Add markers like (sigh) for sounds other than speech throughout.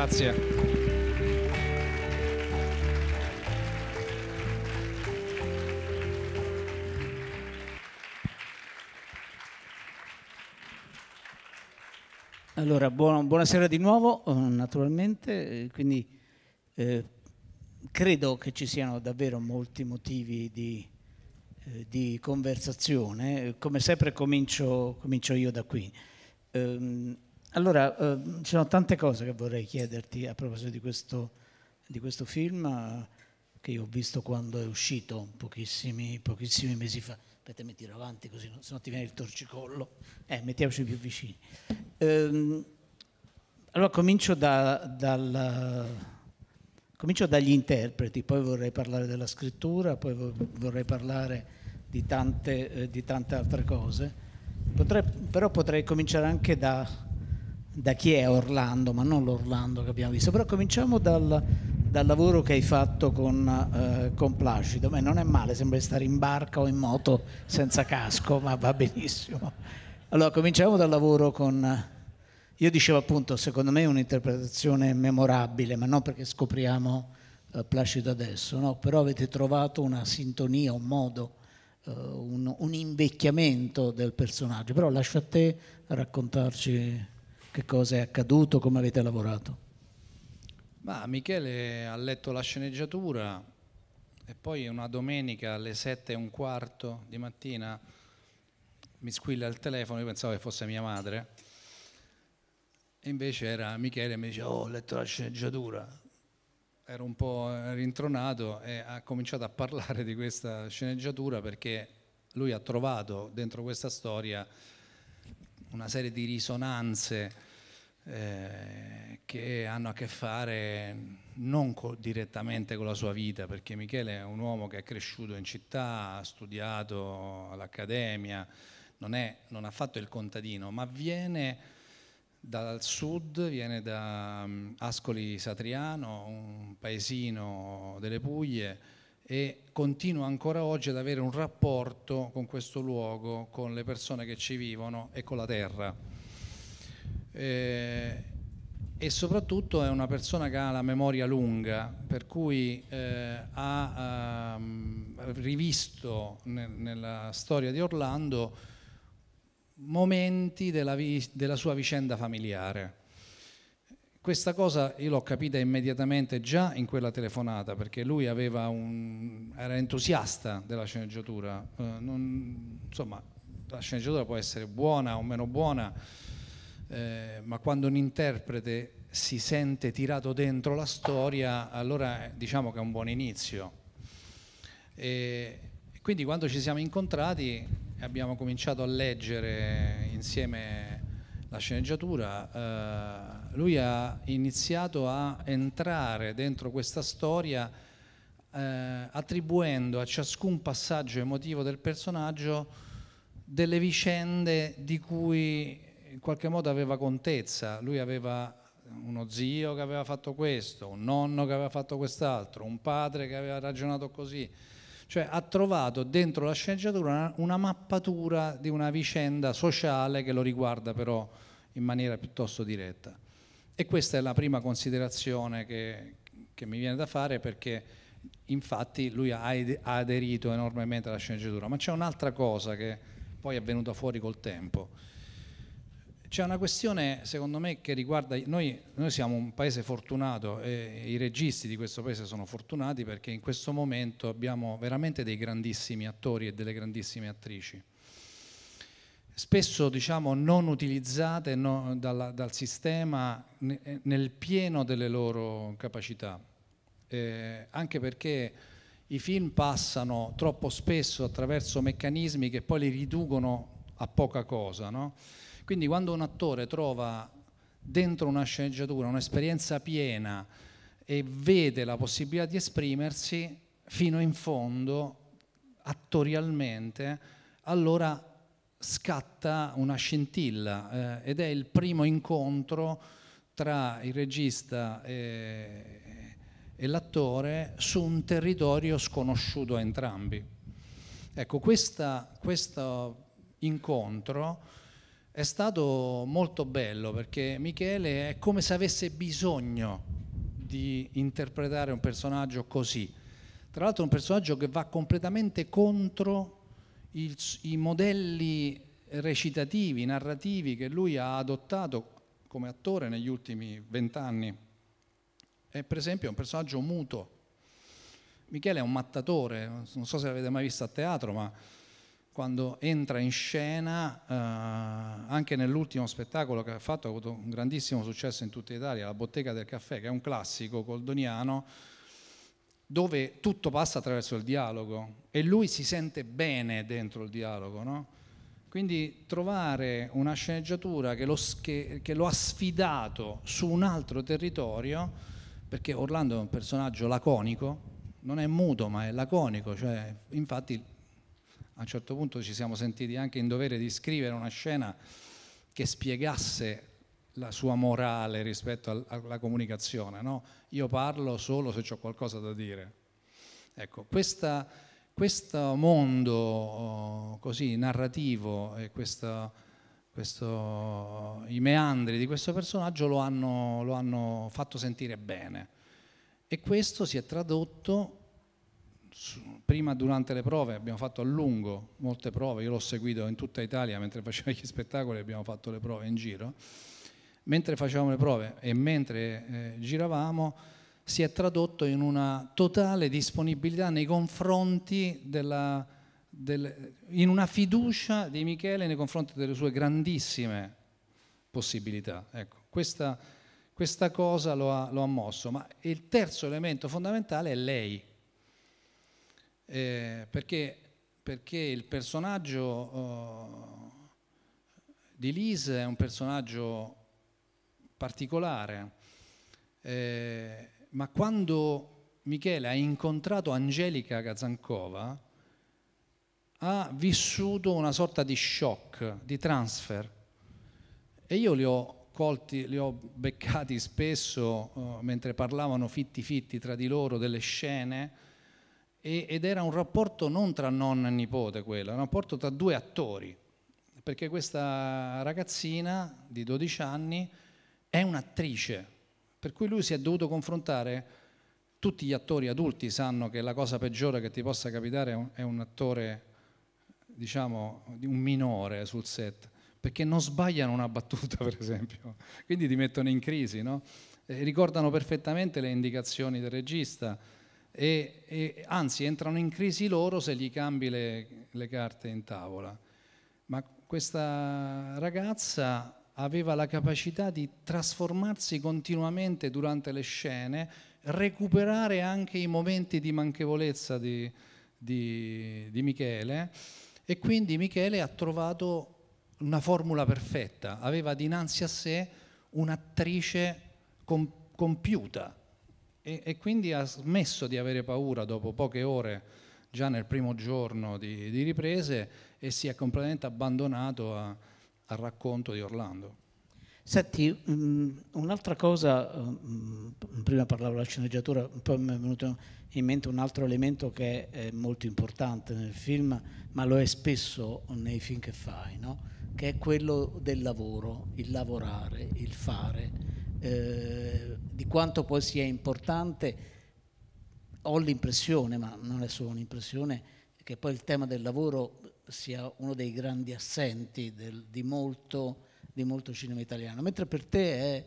Grazie. Allora, buona, buonasera di nuovo, eh, naturalmente, eh, quindi eh, credo che ci siano davvero molti motivi di, eh, di conversazione. Come sempre comincio, comincio, io da qui. Um, allora, eh, ci sono tante cose che vorrei chiederti a proposito di questo, di questo film eh, che io ho visto quando è uscito, pochissimi, pochissimi mesi fa. Aspetta, mi tiro avanti così, no, se no ti viene il torcicollo. Eh, mettiamoci più vicini. Ehm, allora, comincio, da, dal, comincio dagli interpreti, poi vorrei parlare della scrittura, poi vorrei parlare di tante, eh, di tante altre cose. Potrei, però potrei cominciare anche da da chi è Orlando, ma non l'Orlando che abbiamo visto, però cominciamo dal, dal lavoro che hai fatto con, eh, con Placido. Beh, non è male, sembra stare in barca o in moto senza casco, ma va benissimo. Allora, cominciamo dal lavoro con... Io dicevo appunto, secondo me è un'interpretazione memorabile, ma non perché scopriamo eh, Placido adesso, no? però avete trovato una sintonia, un modo, eh, un, un invecchiamento del personaggio. Però lascia a te raccontarci che cosa è accaduto, come avete lavorato? Ma Michele ha letto la sceneggiatura e poi una domenica alle sette e un quarto di mattina mi squilla il telefono, io pensavo che fosse mia madre, e invece era Michele e mi dice oh ho letto la sceneggiatura, ero un po' rintronato e ha cominciato a parlare di questa sceneggiatura perché lui ha trovato dentro questa storia una serie di risonanze eh, che hanno a che fare non co- direttamente con la sua vita, perché Michele è un uomo che è cresciuto in città, ha studiato all'accademia, non, è, non ha fatto il contadino, ma viene dal sud, viene da mm, Ascoli Satriano, un paesino delle Puglie, e continuo ancora oggi ad avere un rapporto con questo luogo, con le persone che ci vivono e con la terra. Eh, e soprattutto è una persona che ha la memoria lunga, per cui eh, ha ehm, rivisto nel, nella storia di Orlando momenti della, della sua vicenda familiare questa cosa io l'ho capita immediatamente già in quella telefonata perché lui un, era entusiasta della sceneggiatura, eh, non, insomma la sceneggiatura può essere buona o meno buona, eh, ma quando un interprete si sente tirato dentro la storia allora eh, diciamo che è un buon inizio. E quindi quando ci siamo incontrati e abbiamo cominciato a leggere insieme la sceneggiatura, eh, lui ha iniziato a entrare dentro questa storia eh, attribuendo a ciascun passaggio emotivo del personaggio delle vicende di cui in qualche modo aveva contezza, lui aveva uno zio che aveva fatto questo, un nonno che aveva fatto quest'altro, un padre che aveva ragionato così, cioè ha trovato dentro la sceneggiatura una, una mappatura di una vicenda sociale che lo riguarda però in maniera piuttosto diretta. E questa è la prima considerazione che, che mi viene da fare perché infatti lui ha aderito enormemente alla sceneggiatura, ma c'è un'altra cosa che poi è venuta fuori col tempo c'è una questione, secondo me, che riguarda. Noi, noi siamo un paese fortunato e i registi di questo paese sono fortunati perché in questo momento abbiamo veramente dei grandissimi attori e delle grandissime attrici. Spesso diciamo non utilizzate no, dalla, dal sistema eh, nel pieno delle loro capacità, eh, anche perché i film passano troppo spesso attraverso meccanismi che poi li riducono a poca cosa. No? Quindi quando un attore trova dentro una sceneggiatura un'esperienza piena e vede la possibilità di esprimersi fino in fondo, attorialmente, allora scatta una scintilla eh, ed è il primo incontro tra il regista e, e l'attore su un territorio sconosciuto a entrambi. Ecco, questa, questo incontro è stato molto bello perché Michele è come se avesse bisogno di interpretare un personaggio così. Tra l'altro un personaggio che va completamente contro il, i modelli recitativi, narrativi che lui ha adottato come attore negli ultimi vent'anni. È per esempio un personaggio muto. Michele è un mattatore, non so se l'avete mai visto a teatro, ma quando entra in scena, eh, anche nell'ultimo spettacolo che ha fatto, ha avuto un grandissimo successo in tutta Italia, La bottega del caffè, che è un classico coldoniano, dove tutto passa attraverso il dialogo e lui si sente bene dentro il dialogo. No? Quindi trovare una sceneggiatura che lo, che, che lo ha sfidato su un altro territorio, perché Orlando è un personaggio laconico, non è muto ma è laconico, cioè infatti a un certo punto ci siamo sentiti anche in dovere di scrivere una scena che spiegasse la sua morale rispetto alla comunicazione. No? Io parlo solo se ho qualcosa da dire. Ecco, questa, questo mondo oh, così narrativo e questo, questo, i meandri di questo personaggio lo hanno, lo hanno fatto sentire bene. E questo si è tradotto prima durante le prove abbiamo fatto a lungo molte prove, io l'ho seguito in tutta Italia mentre facevo gli spettacoli, abbiamo fatto le prove in giro, mentre facevamo le prove e mentre eh, giravamo si è tradotto in una totale disponibilità nei confronti della, del, in una fiducia di Michele nei confronti delle sue grandissime possibilità. Ecco, questa, questa cosa lo ha, lo ha mosso, ma il terzo elemento fondamentale è lei eh, perché, perché, il personaggio oh, di Lise è un personaggio particolare, eh, ma quando Michele ha incontrato Angelica Gazankova ha vissuto una sorta di shock, di transfer. E io li ho colti, li ho beccati spesso uh, mentre parlavano fitti fitti tra di loro delle scene e, ed era un rapporto non tra nonna e nipote quello, un rapporto tra due attori, perché questa ragazzina di 12 anni è un'attrice, per cui lui si è dovuto confrontare, tutti gli attori adulti sanno che la cosa peggiore che ti possa capitare è un, attore, diciamo, un minore sul set, perché non sbagliano una battuta (laughs) per esempio, quindi ti mettono in crisi, no? ricordano perfettamente le indicazioni del regista e, e, anzi entrano in crisi loro se gli cambi le, le carte in tavola. Ma questa ragazza aveva la capacità di trasformarsi continuamente durante le scene, recuperare anche i momenti di manchevolezza di, di, di, Michele e quindi Michele ha trovato una formula perfetta, aveva dinanzi a sé un'attrice com- compiuta e, e, quindi ha smesso di avere paura dopo poche ore, già nel primo giorno di, di riprese, e si è completamente abbandonato a, al racconto di Orlando. Senti, mm, un'altra cosa, mm, prima parlavo della sceneggiatura, poi mi è venuto in mente un altro elemento che è molto importante nel film, ma lo è spesso nei film che fai, no? che è quello del lavoro, il lavorare, il fare. Eh, di quanto poi sia importante, ho l'impressione, ma non è solo un'impressione, che poi il tema del lavoro sia uno dei grandi assenti del, di, molto, di, molto, cinema italiano, mentre per te è,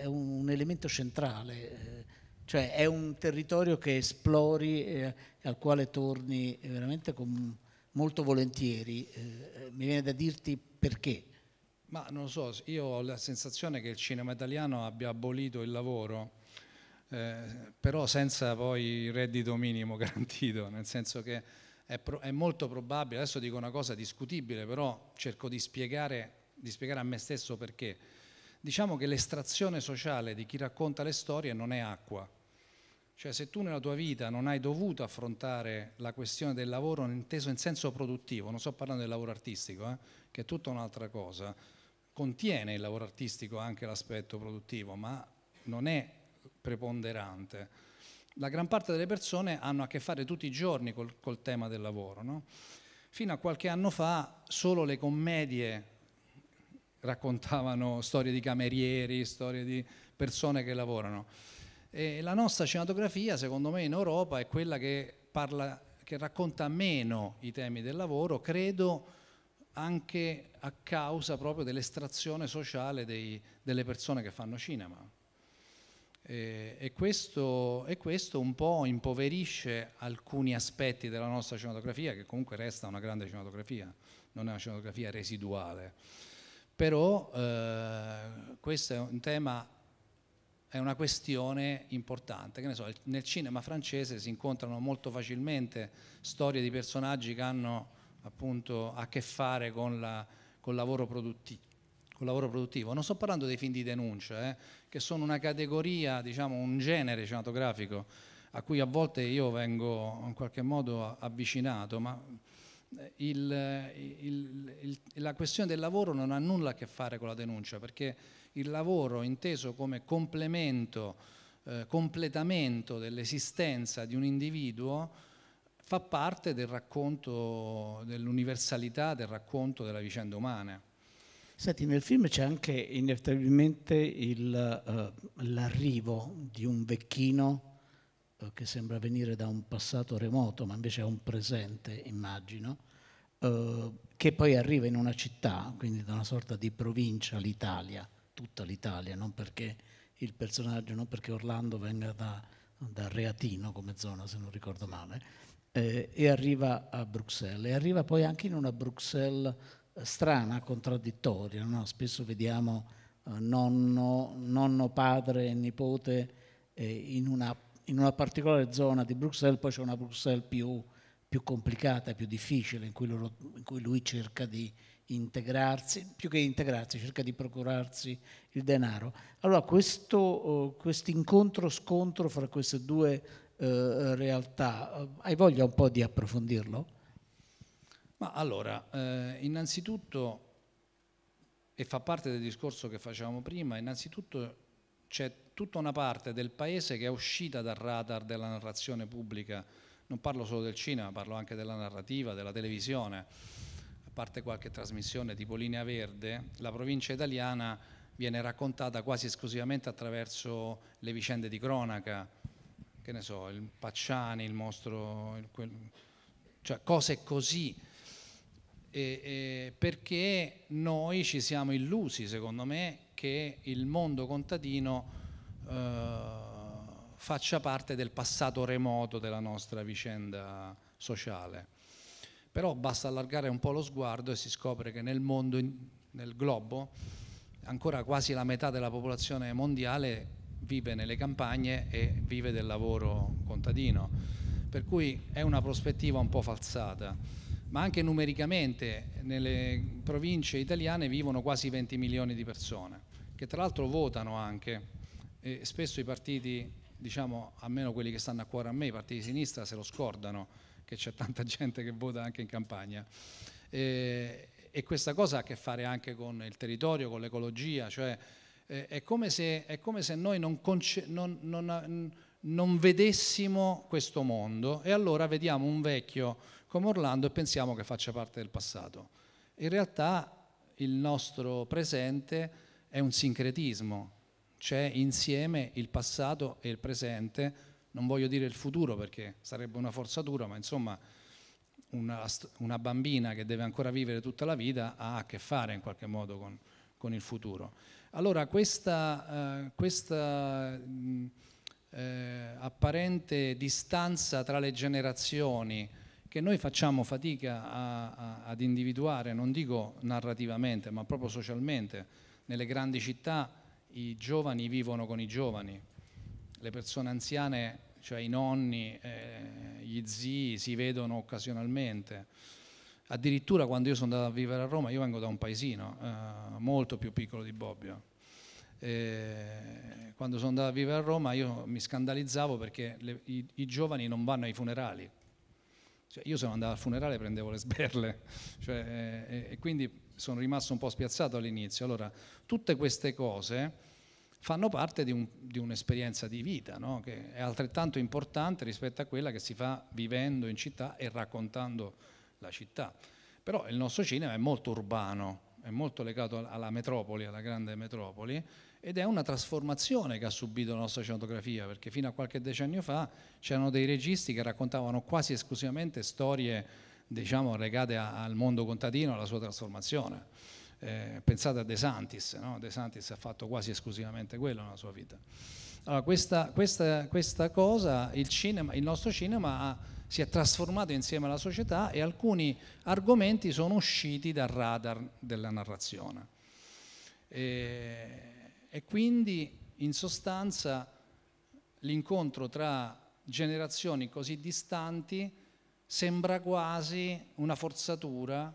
è un, un, elemento centrale, eh, cioè è un territorio che esplori e al quale torni veramente con, molto volentieri. Eh, mi viene da dirti perché. Ma non lo so, io ho la sensazione che il cinema italiano abbia abolito il lavoro, eh, però senza poi il reddito minimo (laughs) garantito, nel senso che è, pro- è, molto probabile, adesso dico una cosa discutibile, però cerco di spiegare, di spiegare a me stesso perché. Diciamo che l'estrazione sociale di chi racconta le storie non è acqua. Cioè se tu nella tua vita non hai dovuto affrontare la questione del lavoro inteso in senso produttivo, non sto parlando del lavoro artistico, eh, che è tutta un'altra cosa, contiene il lavoro artistico anche l'aspetto produttivo, ma non è preponderante. La gran parte delle persone hanno a che fare tutti i giorni col, col tema del lavoro. No? Fino a qualche anno fa solo le commedie raccontavano storie di camerieri, storie di persone che lavorano. E la nostra cinematografia, secondo me, in Europa è quella che, parla, che racconta meno i temi del lavoro, credo anche a causa proprio dell'estrazione sociale dei, delle persone che fanno cinema. E, e, questo, e, questo, un po' impoverisce alcuni aspetti della nostra cinematografia, che comunque resta una grande cinematografia, non è una cinematografia residuale. Però eh, questo è un tema, è una questione importante. So, nel cinema francese si incontrano molto facilmente storie di personaggi che hanno appunto a che fare con, la, col, lavoro col lavoro produttivo. Non sto parlando dei film di denuncia, eh, che sono una categoria, diciamo, un genere cinematografico a cui a volte io vengo in qualche modo avvicinato, ma eh, il, il, il, la questione del lavoro non ha nulla a che fare con la denuncia, perché il lavoro inteso come complemento, eh, completamento dell'esistenza di un individuo, fa parte del racconto dell'universalità del racconto della vicenda umana. Senti, nel film c'è anche inevitabilmente il, uh, l'arrivo di un vecchino uh, che sembra venire da un passato remoto, ma invece è un presente, immagino, uh, che poi arriva in una città, quindi da una sorta di provincia, l'Italia, tutta l'Italia, non perché il personaggio, non perché Orlando venga da, da Reatino come zona, se non ricordo male, eh, e arriva a Bruxelles. E arriva poi anche in una Bruxelles eh, strana, contraddittoria. No? Spesso vediamo eh, nonno, nonno, padre e nipote eh, in, una, in, una, particolare zona di Bruxelles, poi c'è una Bruxelles più, più complicata, più difficile, in cui, loro, in cui lui cerca di integrarsi, più che integrarsi, cerca di procurarsi il denaro. Allora questo uh, incontro-scontro fra queste due eh, realtà. Hai voglia un po' di approfondirlo? Ma allora, eh, innanzitutto, e fa parte del discorso che facevamo prima, innanzitutto c'è tutta una parte del paese che è uscita dal radar della narrazione pubblica, non parlo solo del cinema, parlo anche della narrativa, della televisione, a parte qualche trasmissione tipo Linea Verde, la provincia italiana viene raccontata quasi esclusivamente attraverso le vicende di cronaca, che ne so, il Pacciani, il mostro, il quel, cioè cose così. E, e perché noi ci siamo illusi, secondo me, che il mondo contadino eh, faccia parte del passato remoto della nostra vicenda sociale. Però basta allargare un po' lo sguardo e si scopre che nel mondo, nel globo, ancora quasi la metà della popolazione mondiale vive nelle campagne e vive del lavoro contadino. Per cui è una prospettiva un po' falsata, ma anche numericamente nelle province italiane vivono quasi 20 milioni di persone, che tra l'altro votano anche e spesso i partiti, diciamo, almeno quelli che stanno a cuore a me, i partiti di sinistra se lo scordano che c'è tanta gente che vota anche in campagna. E, e questa cosa ha a che fare anche con il territorio, con l'ecologia, cioè eh, è, come se, è, come se, noi non, non, non, non vedessimo questo mondo e allora vediamo un vecchio come Orlando e pensiamo che faccia parte del passato. In realtà il nostro presente è un sincretismo, c'è insieme il passato e il presente, non voglio dire il futuro perché sarebbe una forzatura, ma insomma una, una, bambina che deve ancora vivere tutta la vita ha a che fare in qualche modo con, con il futuro. Allora questa, eh, questa mh, eh, apparente distanza tra le generazioni che noi facciamo fatica a, a, ad individuare, non dico narrativamente, ma proprio socialmente, nelle grandi città i giovani vivono con i giovani, le persone anziane, cioè i nonni, eh, gli zii si vedono occasionalmente addirittura quando io sono andato a vivere a Roma, io vengo da un paesino eh, molto più piccolo di Bobbio. E quando sono andato a vivere a Roma io mi scandalizzavo perché le, i, i, giovani non vanno ai funerali. Cioè, io sono andato al funerale e prendevo le sberle, (laughs) cioè, eh, e quindi sono rimasto un po' spiazzato all'inizio. Allora, tutte queste cose fanno parte di, un, di un'esperienza di vita, no? che è altrettanto importante rispetto a quella che si fa vivendo in città e raccontando la città. Però il nostro cinema è molto urbano, è molto legato alla metropoli, alla grande metropoli, ed è una trasformazione che ha subito la nostra cinematografia, perché fino a qualche decennio fa c'erano dei registi che raccontavano quasi esclusivamente storie diciamo, legate a, al mondo contadino, alla sua trasformazione. Eh, pensate a De Santis, no? De Santis ha fatto quasi esclusivamente quello nella sua vita. Allora, questa, questa, questa cosa, il, cinema, il nostro cinema ha si è trasformato insieme alla società e alcuni argomenti sono usciti dal radar della narrazione. E, e quindi in sostanza l'incontro tra generazioni così distanti sembra quasi una forzatura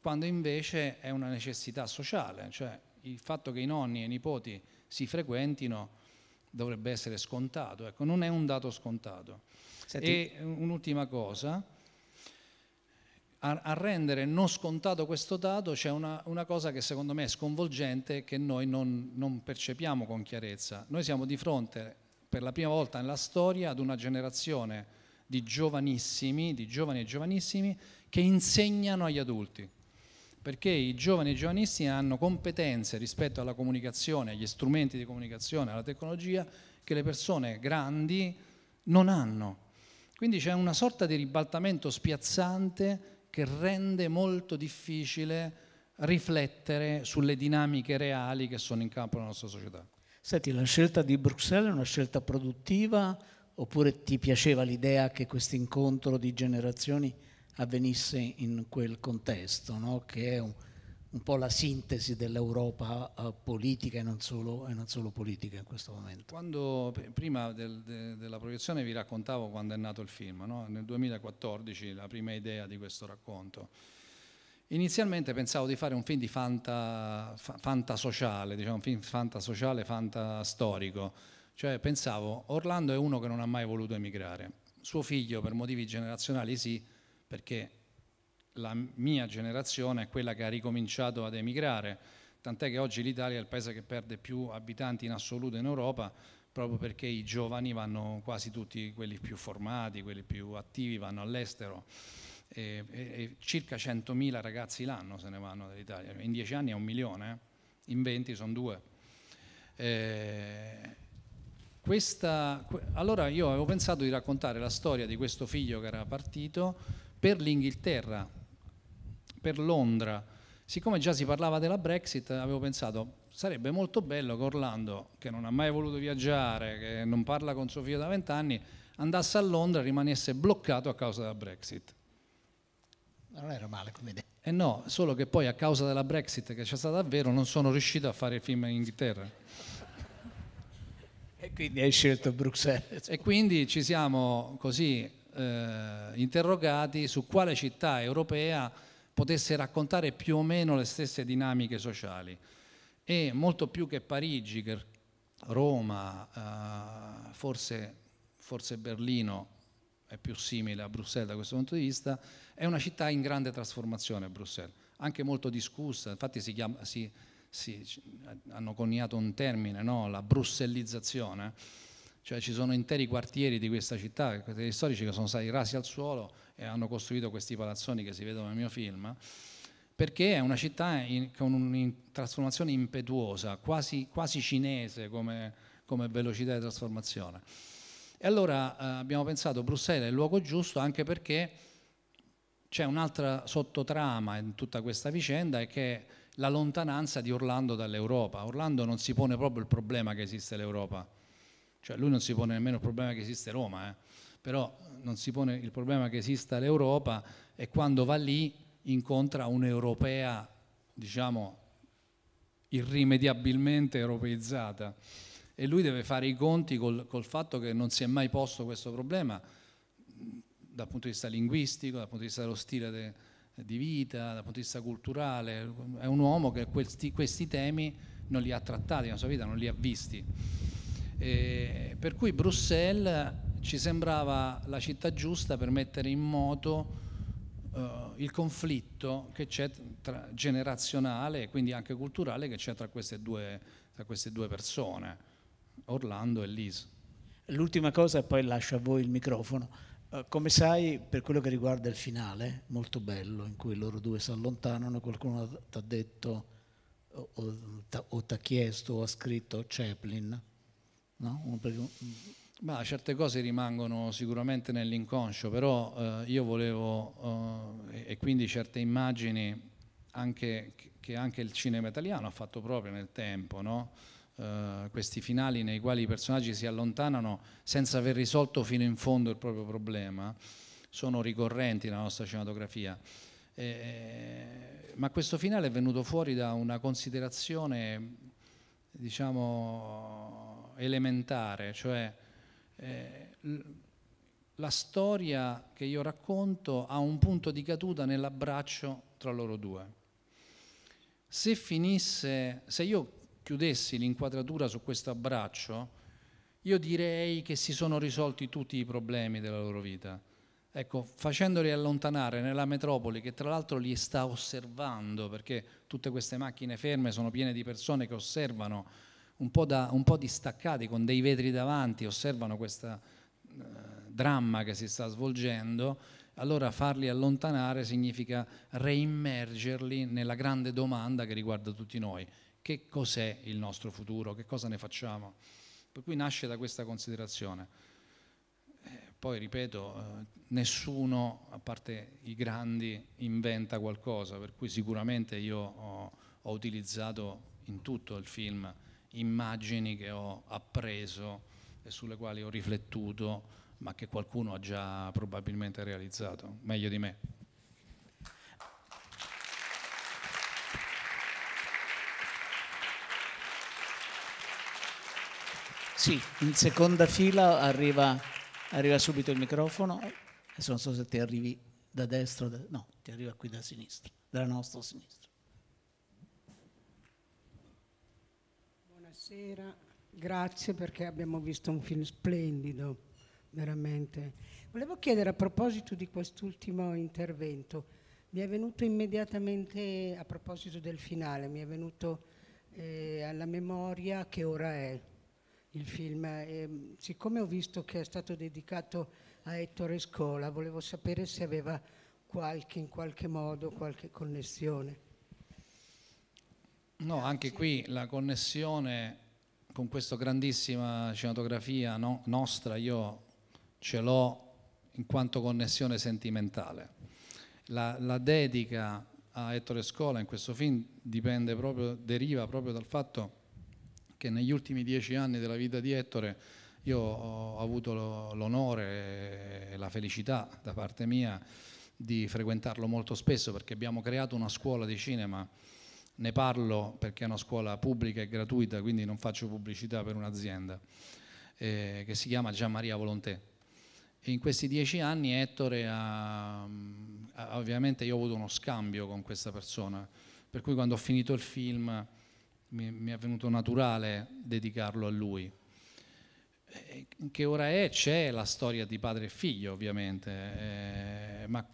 quando invece è una necessità sociale, cioè il fatto che i nonni e i nipoti si frequentino dovrebbe essere scontato, ecco, non è un dato scontato. Senti. E eh, un'ultima cosa, a, a, rendere non scontato questo dato c'è una, una, cosa che secondo me è sconvolgente che noi non, non percepiamo con chiarezza. Noi siamo di fronte per la prima volta nella storia ad una generazione di giovanissimi, di giovani e giovanissimi, che insegnano agli adulti. Perché i giovani e i giovanissimi hanno competenze rispetto alla comunicazione, agli strumenti di comunicazione, alla tecnologia, che le persone grandi non hanno. Quindi c'è una sorta di ribaltamento spiazzante che rende molto difficile riflettere sulle dinamiche reali che sono in campo nella nostra società. Senti, la scelta di Bruxelles è una scelta produttiva oppure ti piaceva l'idea che questo incontro di generazioni avvenisse in quel contesto, no? che è un, un po' la sintesi dell'Europa eh, politica e non, solo, e non, solo, politica in questo momento. Quando, prima del, de, della proiezione vi raccontavo quando è nato il film, no? nel 2014 la prima idea di questo racconto. Inizialmente pensavo di fare un film di fanta, sociale, diciamo un film fanta fantasociale, fantastorico, cioè pensavo Orlando è uno che non ha mai voluto emigrare, suo figlio per motivi generazionali sì, perché la mia generazione è quella che ha ricominciato ad emigrare, tant'è che oggi l'Italia è il paese che perde più abitanti in assoluto in Europa, proprio perché i giovani vanno, quasi tutti quelli più formati, quelli più attivi, vanno all'estero. E, e, e circa 100.000 ragazzi l'anno se ne vanno dall'Italia, in 10 anni è un milione, eh? in 20 sono due. Eh, questa, allora io avevo pensato di raccontare la storia di questo figlio che era partito per l'Inghilterra, per Londra. Siccome già si parlava della Brexit, avevo pensato sarebbe molto bello che Orlando, che non ha mai voluto viaggiare, che non parla con suo figlio da vent'anni, andasse a Londra e rimanesse bloccato a causa della Brexit. Non era male come idea. E eh no, solo che poi a causa della Brexit che c'è stata davvero non sono riuscito a fare il film in Inghilterra. e quindi hai scelto Bruxelles. E quindi ci siamo così eh, interrogati su quale città europea potesse raccontare più o meno le stesse dinamiche sociali. E molto più che Parigi, che Roma, eh, forse, forse Berlino è più simile a Bruxelles da questo punto di vista, è una città in grande trasformazione Bruxelles, anche molto discussa, infatti si chiama, si, si, hanno coniato un termine, no? la brussellizzazione, eh. cioè ci sono interi quartieri di questa città, questi storici che sono stati rasi al suolo e hanno costruito questi palazzoni che si vedono nel mio film, perché è una città in, con una trasformazione impetuosa, quasi, quasi cinese come, come, velocità di trasformazione. E allora eh, abbiamo pensato Bruxelles è il luogo giusto anche perché c'è un'altra sottotrama in tutta questa vicenda e che è la lontananza di Orlando dall'Europa. Orlando non si pone proprio il problema che esiste l'Europa, cioè lui non si pone nemmeno il problema che esiste Roma, eh. però non si pone il problema che esista l'Europa e quando va lì incontra un'europea, diciamo, irrimediabilmente europeizzata. E lui deve fare i conti col, col fatto che non si è mai posto questo problema dal punto di vista linguistico, dal punto di vista dello stile de, di vita, dal punto di vista culturale. È un uomo che questi, questi temi non li ha trattati nella sua vita, non li ha visti. E per cui Bruxelles ci sembrava la città giusta per mettere in moto eh, il conflitto che c'è tra, generazionale e quindi anche culturale che c'è tra queste due, tra queste due persone, Orlando e Liz. L'ultima cosa e poi lascio a voi il microfono. Eh, come sai, per quello che riguarda il finale, molto bello, in cui loro due si allontanano, qualcuno ti ha detto o, o ti ha chiesto o ha scritto Chaplin, no? Ma certe cose rimangono sicuramente nell'inconscio, però eh, io volevo, eh, e quindi certe immagini anche, che anche il cinema italiano ha fatto proprio nel tempo, no? eh, questi finali nei quali i personaggi si allontanano senza aver risolto fino in fondo il proprio problema, sono ricorrenti nella nostra cinematografia. ma questo finale è venuto fuori da una considerazione, diciamo, elementare, cioè eh, la storia che io racconto ha un punto di caduta nell'abbraccio tra loro due. Se finisse, se io chiudessi l'inquadratura su questo abbraccio, io direi che si sono risolti tutti i problemi della loro vita. Ecco, facendoli allontanare nella metropoli, che tra l'altro li sta osservando, perché tutte queste macchine ferme sono piene di persone che osservano un po', da, un po distaccati, con dei vetri davanti, osservano questo eh, dramma che si sta svolgendo, allora farli allontanare significa reimmergerli nella grande domanda che riguarda tutti noi. Che cos'è il nostro futuro? Che cosa ne facciamo? Per cui nasce da questa considerazione. Eh, poi, ripeto, eh, nessuno, a parte i grandi, inventa qualcosa, per cui sicuramente io ho, ho utilizzato in tutto il film immagini che ho appreso e sulle quali ho riflettuto, ma che qualcuno ha già probabilmente realizzato, meglio di me. Sì, in seconda fila arriva, arriva subito il microfono, adesso non so se ti arrivi da destra, no, ti arriva qui da sinistra, dalla nostra sinistra. Buonasera, grazie perché abbiamo visto un film splendido, veramente. Volevo chiedere a proposito di quest'ultimo intervento, mi è venuto immediatamente, a proposito del finale, mi è venuto eh, alla memoria che ora è il film. E, ehm, siccome ho visto che è stato dedicato a Ettore Scola, volevo sapere se aveva qualche, in qualche modo qualche connessione. No, anche qui la connessione con questa grandissima cinematografia no, nostra io ce l'ho in quanto connessione sentimentale. La, la, dedica a Ettore Scola in questo film dipende proprio, deriva proprio dal fatto che negli ultimi dieci anni della vita di Ettore io ho avuto l'onore e la felicità da parte mia di frequentarlo molto spesso perché abbiamo creato una scuola di cinema ne parlo perché è una scuola pubblica e gratuita, quindi non faccio pubblicità per un'azienda, eh, che si chiama Gian Maria Volontè. E in questi dieci anni Ettore mm, ha, ovviamente io ho avuto uno scambio con questa persona, per cui quando ho finito il film mi, mi è venuto naturale dedicarlo a lui. Eh, che ora è? C'è la storia di padre e figlio ovviamente, eh, ma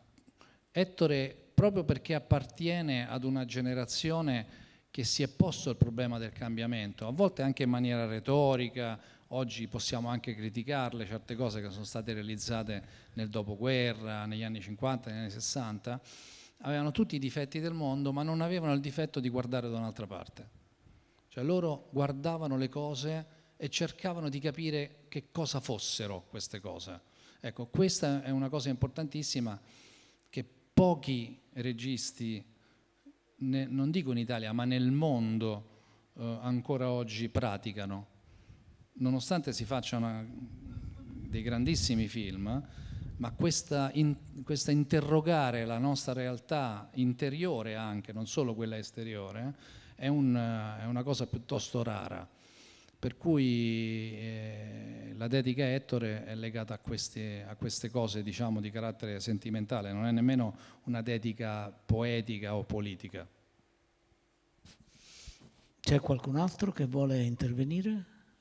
Ettore proprio perché appartiene ad una generazione che si è posto il problema del cambiamento, a volte anche in maniera retorica, oggi possiamo anche criticarle certe cose che sono state realizzate nel dopoguerra, negli anni 50, negli anni 60, avevano tutti i difetti del mondo ma non avevano il difetto di guardare da un'altra parte. Cioè loro guardavano le cose e cercavano di capire che cosa fossero queste cose. Ecco, questa è una cosa importantissima pochi registi, ne, non dico in Italia, ma nel mondo eh, ancora oggi praticano. Nonostante si facciano dei grandissimi film, ma questa, in, questa, interrogare la nostra realtà interiore anche, non solo quella esteriore, è, un, è una cosa piuttosto rara. Per cui eh, la dedica a Ettore è legata a queste, a queste cose diciamo, di carattere sentimentale, non è nemmeno una dedica poetica o politica. C'è qualcun altro che vuole intervenire?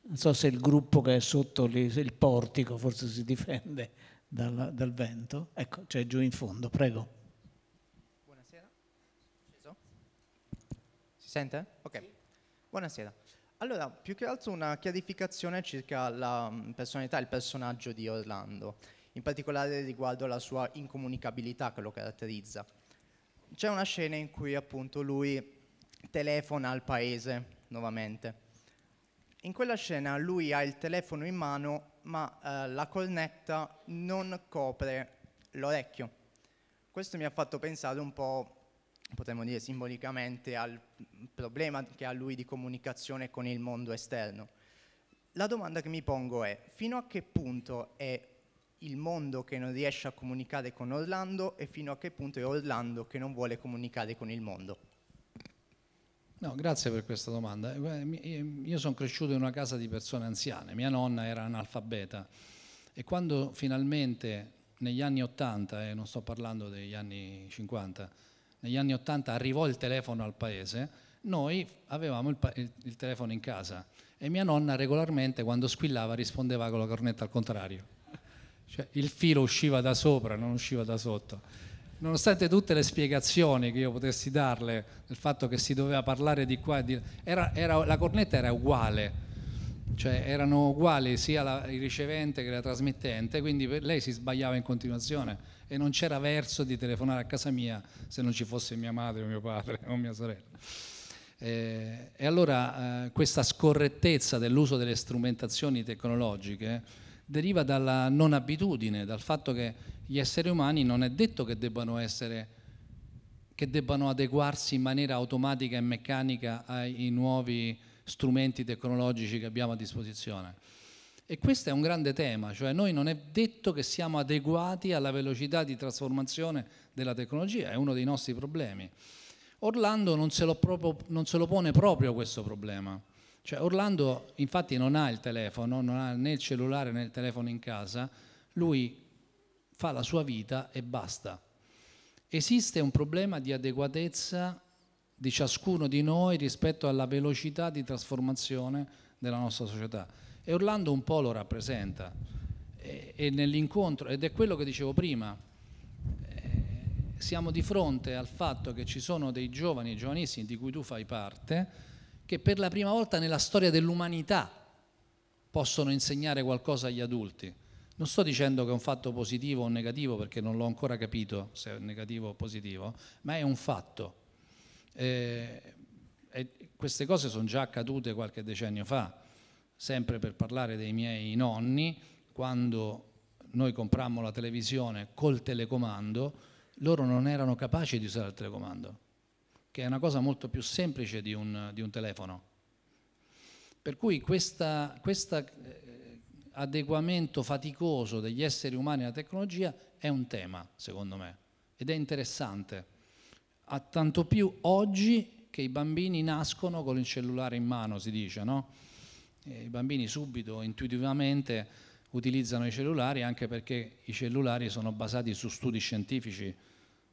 Non so se il gruppo che è sotto il portico forse si difende dal, dal vento. Ecco, c'è giù in fondo, prego. Buonasera. Si sente? Ok. Buonasera. Allora, più che altro una chiarificazione circa la mm, personalità il personaggio di Orlando, in particolare riguardo alla sua incomunicabilità che lo caratterizza. C'è una scena in cui appunto lui telefona al paese nuovamente. In quella scena lui ha il telefono in mano, ma eh, la cornetta non copre l'orecchio. Questo mi ha fatto pensare un po' potremmo dire simbolicamente, al problema che ha lui di comunicazione con il mondo esterno. La domanda che mi pongo è, fino a che punto è il mondo che non riesce a comunicare con Orlando e fino a che punto è Orlando che non vuole comunicare con il mondo? No, grazie per questa domanda. Io sono cresciuto in una casa di persone anziane, mia nonna era analfabeta e quando finalmente negli anni 80, e eh, non sto parlando degli anni 50, negli anni 80 arrivò il telefono al paese, noi avevamo il, il, il, telefono in casa e mia nonna regolarmente quando squillava rispondeva con la cornetta al contrario. Cioè, il filo usciva da sopra, non usciva da sotto. Nonostante tutte le spiegazioni che io potessi darle il fatto che si doveva parlare di qua, di, era, era, la cornetta era uguale, cioè erano uguali sia la, il ricevente che la trasmittente, quindi lei si sbagliava in continuazione e non c'era verso di telefonare a casa mia se non ci fosse mia madre o mio padre (laughs) o mia sorella. Eh, e allora eh, questa scorrettezza dell'uso delle strumentazioni tecnologiche deriva dalla non abitudine, dal fatto che gli esseri umani non è detto che debbano essere che debbano adeguarsi in maniera automatica e meccanica ai nuovi strumenti tecnologici che abbiamo a disposizione. E questo è un grande tema, cioè noi non è detto che siamo adeguati alla velocità di trasformazione della tecnologia, è uno dei nostri problemi. Orlando non se lo, proprio, non se lo pone proprio questo problema. Cioè Orlando infatti non ha il telefono, non ha né il cellulare né il telefono in casa, lui fa la sua vita e basta. Esiste un problema di adeguatezza di ciascuno di noi rispetto alla velocità di trasformazione della nostra società. E Orlando un po' lo rappresenta. E, e nell'incontro, ed è quello che dicevo prima, eh, siamo di fronte al fatto che ci sono dei giovani giovanissimi di cui tu fai parte, che per la prima volta nella storia dell'umanità possono insegnare qualcosa agli adulti. Non sto dicendo che è un fatto positivo o negativo perché non l'ho ancora capito se è negativo o positivo, ma è un fatto eh, queste cose sono già accadute qualche decennio fa, sempre per parlare dei miei nonni, quando noi comprammo la televisione col telecomando, loro non erano capaci di usare il telecomando, che è una cosa molto più semplice di un, di un telefono. Per cui questo eh, adeguamento faticoso degli esseri umani alla tecnologia è un tema, secondo me, ed è interessante a tanto più oggi che i bambini nascono con il cellulare in mano, si dice, no? I bambini subito, intuitivamente, utilizzano i cellulari anche perché i cellulari sono basati su studi scientifici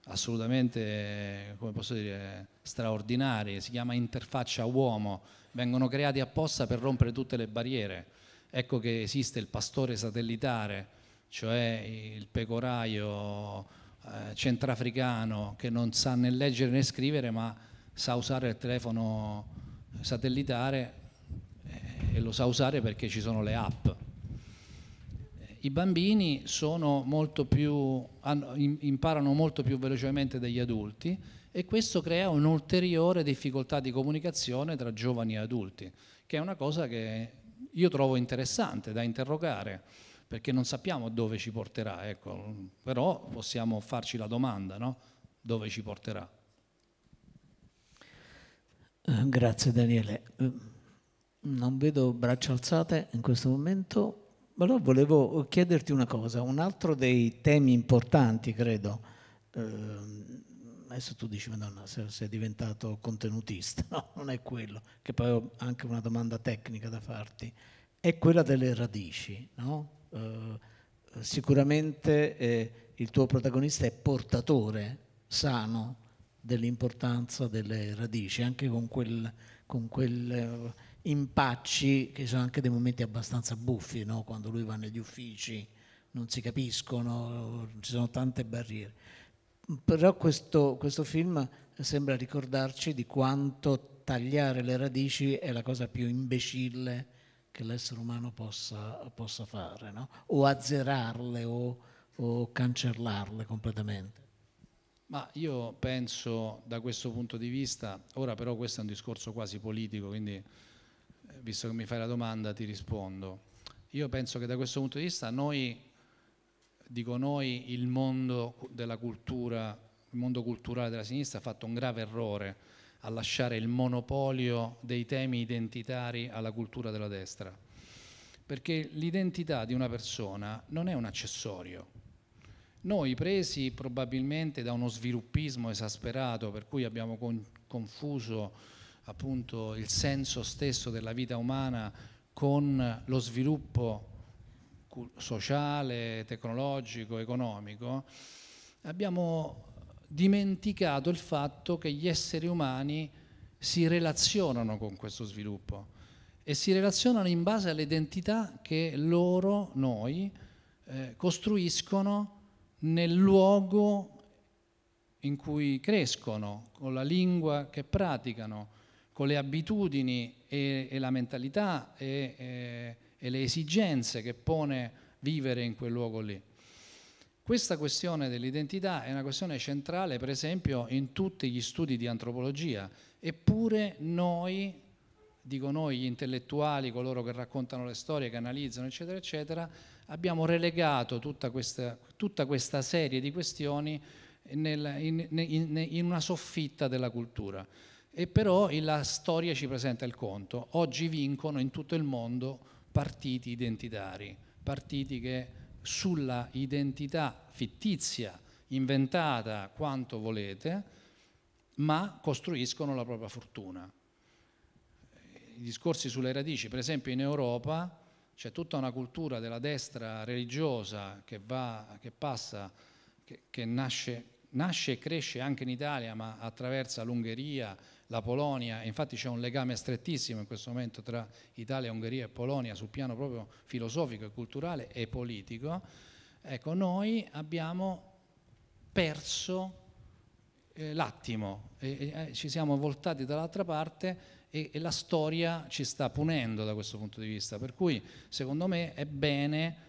assolutamente, come posso dire, straordinari, si chiama interfaccia uomo, vengono creati apposta per rompere tutte le barriere. Ecco che esiste il pastore satellitare, cioè il pecoraio eh, centrafricano che non sa né leggere né scrivere ma sa usare il telefono satellitare eh, e lo sa usare perché ci sono le app. I bambini molto più, hanno, imparano molto più velocemente degli adulti e questo crea un'ulteriore difficoltà di comunicazione tra giovani e adulti, che è una cosa che io trovo interessante da interrogare perché non sappiamo dove ci porterà, ecco. però possiamo farci la domanda, no? dove ci porterà. Eh, grazie Daniele. Eh, non vedo braccia alzate in questo momento, ma allora volevo chiederti una cosa, un altro dei temi importanti, credo. Eh, adesso tu dici, Madonna, sei diventato contenutista, (laughs) no, non è quello, che poi ho anche una domanda tecnica da farti, è quella delle radici, no? Eh, sicuramente eh, il tuo protagonista è portatore sano dell'importanza delle radici, anche con quel, con quel eh, impacci che sono anche dei momenti abbastanza buffi, no? quando lui va negli uffici, non si capiscono, ci sono tante barriere. Però questo, questo film sembra ricordarci di quanto tagliare le radici è la cosa più imbecille che l'essere umano possa, possa fare, no? o azzerarle o, o cancellarle completamente. Ma io penso da questo punto di vista, ora però questo è un discorso quasi politico, quindi eh, visto che mi fai la domanda ti rispondo. Io penso che da questo punto di vista noi, dico noi, il mondo della cultura, il mondo culturale della sinistra ha fatto un grave errore a lasciare il monopolio dei temi identitari alla cultura della destra, perché l'identità di una persona non è un accessorio. Noi presi probabilmente da uno sviluppismo esasperato per cui abbiamo con confuso appunto il senso stesso della vita umana con lo sviluppo sociale, tecnologico, economico, abbiamo dimenticato il fatto che gli esseri umani si relazionano con questo sviluppo e si relazionano in base all'identità che loro, noi, eh, costruiscono nel luogo in cui crescono, con la lingua che praticano, con le abitudini e, e la mentalità e, e, eh, e le esigenze che pone vivere in quel luogo lì. Questa questione dell'identità è una questione centrale, per esempio, in tutti gli studi di antropologia, eppure noi, dico noi, gli intellettuali, coloro che raccontano le storie, che analizzano, eccetera, eccetera, abbiamo relegato tutta questa, tutta questa serie di questioni nel, in, in, in una soffitta della cultura e però la storia ci presenta il conto. Oggi vincono in tutto il mondo partiti identitari, partiti che sulla identità fittizia, inventata quanto volete, ma costruiscono la propria fortuna. I discorsi sulle radici, per esempio in Europa c'è tutta una cultura della destra religiosa che, va, che passa, che, che nasce, nasce e cresce anche in Italia, ma attraversa l'Ungheria, la Polonia, infatti c'è un legame strettissimo in questo momento tra Italia, Ungheria e Polonia sul piano proprio filosofico, culturale e politico, ecco noi abbiamo perso eh, l'attimo, eh, eh, ci siamo voltati dall'altra parte e, e la storia ci sta punendo da questo punto di vista, per cui secondo me è bene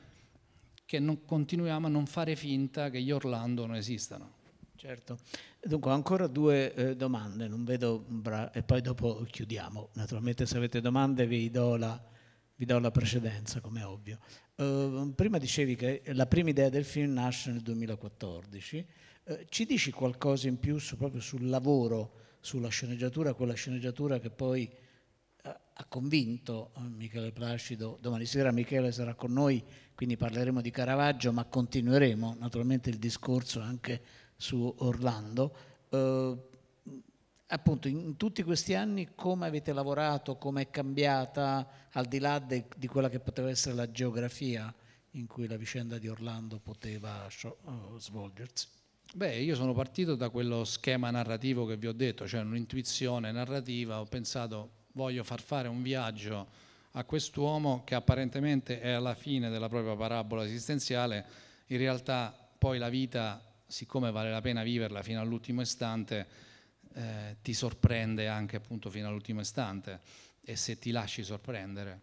che non continuiamo a non fare finta che gli Orlando non esistano. Certo. Dunque, ancora due eh, domande, bra... e poi dopo chiudiamo. Naturalmente se avete domande vi do la, vi do la precedenza, come ovvio. Uh, prima dicevi che la prima idea del film nasce nel 2014. Uh, eh, ci dici qualcosa in più su, proprio sul lavoro, sulla sceneggiatura, quella sceneggiatura che poi eh, ha convinto eh, Michele Placido. Domani sera Michele sarà con noi, quindi parleremo di Caravaggio, ma continueremo naturalmente il discorso anche su Orlando. Eh, appunto, in tutti questi anni come avete lavorato, come è cambiata, al di là de, di quella che poteva essere la geografia in cui la vicenda di Orlando poteva uh, svolgersi? Beh, io sono partito da quello schema narrativo che vi ho detto, cioè un'intuizione narrativa, ho pensato voglio far fare un viaggio a quest'uomo che apparentemente è alla fine della propria parabola esistenziale, in realtà poi la vita siccome vale la pena viverla fino all'ultimo istante, eh, ti sorprende anche appunto fino all'ultimo istante e se ti lasci sorprendere.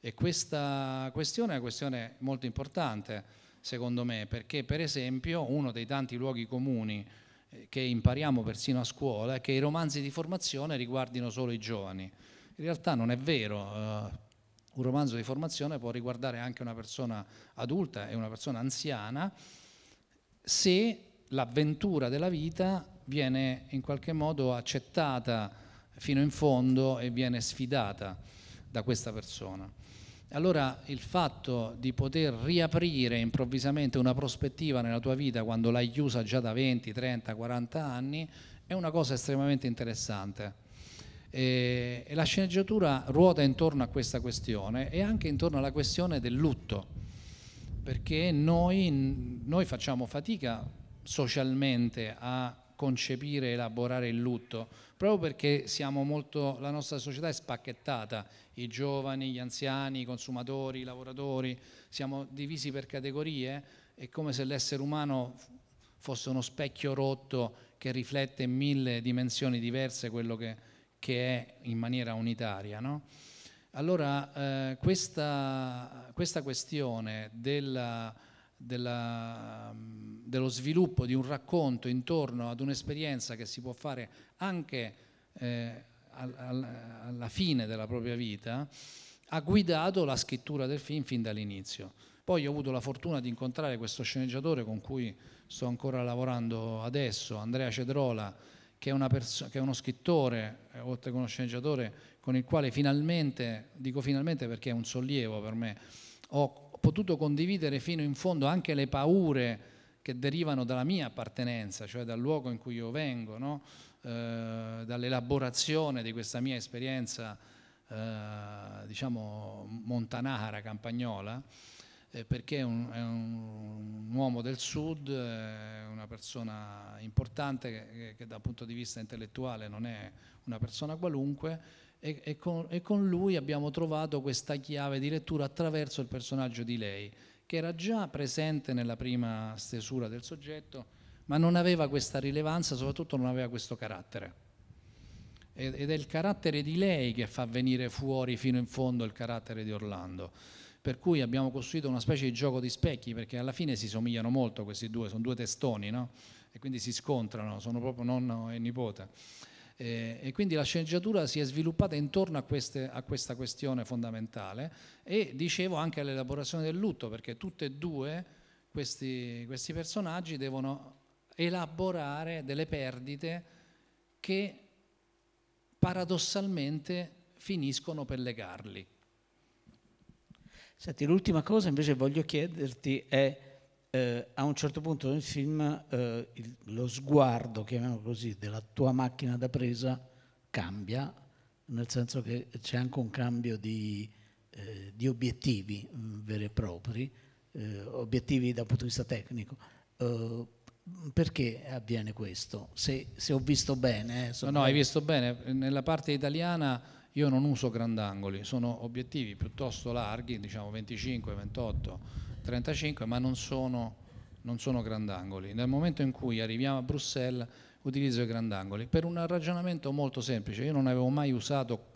E questa questione è una questione molto importante, secondo me, perché per esempio uno dei tanti luoghi comuni eh, che impariamo persino a scuola è che i romanzi di formazione riguardino solo i giovani. In realtà non è vero, eh, un romanzo di formazione può riguardare anche una persona adulta e una persona anziana se l'avventura della vita viene in qualche modo accettata fino in fondo e viene sfidata da questa persona. Allora il fatto di poter riaprire improvvisamente una prospettiva nella tua vita quando l'hai chiusa già da 20, 30, 40 anni è una cosa estremamente interessante. E, e la sceneggiatura ruota intorno a questa questione e anche intorno alla questione del lutto perché noi, noi facciamo fatica socialmente a concepire e elaborare il lutto, proprio perché molto, la nostra società è spacchettata, i giovani, gli anziani, i consumatori, i lavoratori, siamo divisi per categorie, è come se l'essere umano fosse uno specchio rotto che riflette in mille dimensioni diverse quello che, che è in maniera unitaria. No? Allora, eh, questa, questa, questione della, della, mm, dello sviluppo di un racconto intorno ad un'esperienza che si può fare anche eh, al, al, alla fine della propria vita, ha guidato la scrittura del film fin dall'inizio. Poi ho avuto la fortuna di incontrare questo sceneggiatore con cui sto ancora lavorando adesso, Andrea Cedrola, che è, perso- che è uno scrittore, eh, oltre che uno sceneggiatore, con il quale finalmente, dico finalmente perché è un sollievo per me, ho potuto condividere fino in fondo anche le paure che derivano dalla mia appartenenza, cioè dal luogo in cui io vengo, no? eh, dall'elaborazione di questa mia esperienza, eh, diciamo, montanara, campagnola eh, perché è un, è un, uomo del sud, eh, una persona importante che, che, dal punto di vista intellettuale non è una persona qualunque e, e, con, e con lui abbiamo trovato questa chiave di lettura attraverso il personaggio di lei, che era già presente nella prima stesura del soggetto, ma non aveva questa rilevanza, soprattutto non aveva questo carattere ed è il carattere di lei che fa venire fuori fino in fondo il carattere di Orlando per cui abbiamo costruito una specie di gioco di specchi, perché alla fine si somigliano molto questi due, sono due testoni, no? e quindi si scontrano, sono proprio nonno e nipote. E, eh, e quindi la sceneggiatura si è sviluppata intorno a, queste, a questa questione fondamentale e dicevo anche all'elaborazione del lutto, perché tutte e due questi, questi personaggi devono elaborare delle perdite che paradossalmente finiscono per legarli. Senti, l'ultima cosa invece voglio chiederti è, eh, a un certo punto nel film, eh, il, lo sguardo, chiamiamolo così, della tua macchina da presa cambia, nel senso che c'è anche un cambio di, eh, di obiettivi mh, mm, veri e propri, eh, obiettivi dal punto di vista tecnico eh, perché avviene questo? Se, se, ho visto bene. Eh, no, no, hai visto bene. Nella parte italiana io non uso grandangoli, sono obiettivi piuttosto larghi, diciamo 25, 28, 35, ma non sono, non sono grandangoli. Nel momento in cui arriviamo a Bruxelles utilizzo i grandangoli per un ragionamento molto semplice. Io non avevo mai usato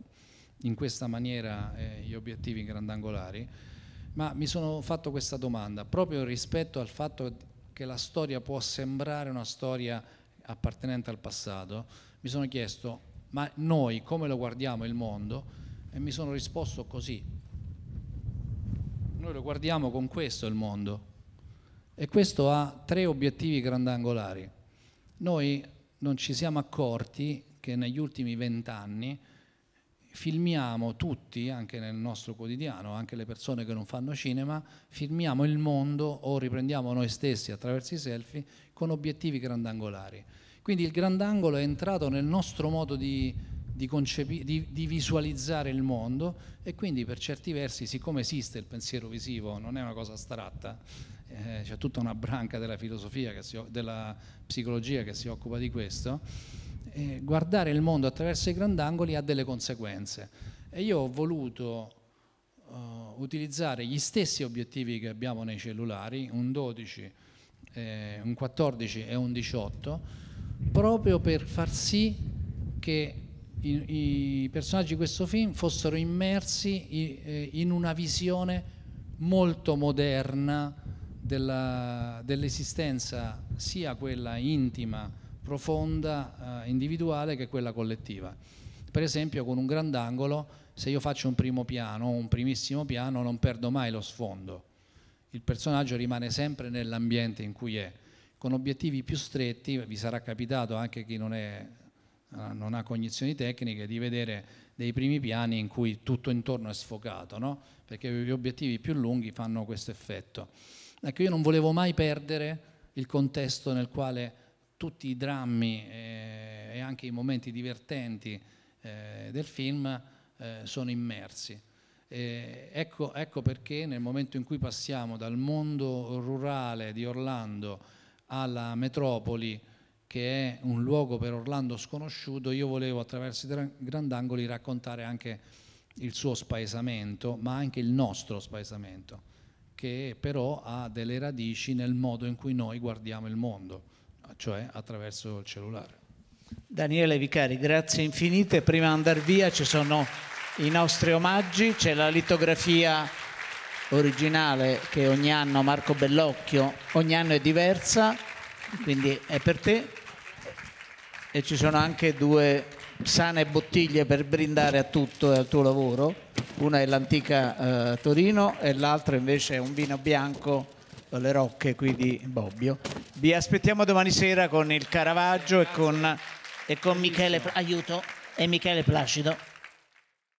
in questa maniera eh, gli obiettivi grandangolari, ma mi sono fatto questa domanda proprio rispetto al fatto che la storia può sembrare una storia appartenente al passato, mi sono chiesto ma noi come lo guardiamo il mondo? E mi sono risposto così. Noi lo guardiamo con questo il mondo. E questo ha tre obiettivi grandangolari. Noi non ci siamo accorti che negli ultimi vent'anni filmiamo tutti, anche nel nostro quotidiano, anche le persone che non fanno cinema, filmiamo il mondo o riprendiamo noi stessi attraverso i selfie con obiettivi grandangolari. Quindi il grandangolo è entrato nel nostro modo di, di, concepi- di, di, visualizzare il mondo e quindi per certi versi, siccome esiste il pensiero visivo, non è una cosa astratta, eh, c'è tutta una branca della filosofia, si, della psicologia che si occupa di questo, eh, guardare il mondo attraverso i grandangoli ha delle conseguenze. E io ho voluto Uh, utilizzare gli stessi obiettivi che abbiamo nei cellulari, un 12, eh, un 14 e un 18, proprio per far sì che i, i personaggi di questo film fossero immersi eh, in una visione molto moderna dell'esistenza, sia quella intima, profonda, eh, individuale che quella collettiva. Per esempio con un grandangolo, se io faccio un primo piano, un primissimo piano, non perdo mai lo sfondo. Il personaggio rimane sempre nell'ambiente in cui è con obiettivi più stretti, vi sarà capitato anche chi non, è, eh, non ha cognizioni tecniche di vedere dei primi piani in cui tutto intorno è sfocato, no? perché gli obiettivi più lunghi fanno questo effetto. Ecco, io non volevo mai perdere il contesto nel quale tutti i drammi eh, e anche i momenti divertenti eh, del film sono immersi. Ecco, ecco perché nel momento in cui passiamo dal mondo rurale di Orlando alla metropoli che è un luogo per Orlando sconosciuto, io volevo attraverso i grandangoli raccontare anche il suo spaesamento, ma anche il nostro spaesamento, che però ha delle radici nel modo in cui noi guardiamo il mondo, cioè attraverso il cellulare. Daniele Vicari, grazie infinite. Prima di andare via ci sono i nostri omaggi, c'è la litografia originale che ogni anno Marco Bellocchio, ogni anno è diversa, quindi è per te. E ci sono anche due sane bottiglie per brindare a tutto e al tuo lavoro. Una è l'antica eh, Torino e l'altra invece è un vino bianco alle rocche qui di Bobbio. Vi aspettiamo domani sera con il Caravaggio e con, e con Michele, aiuto, e Michele Placido.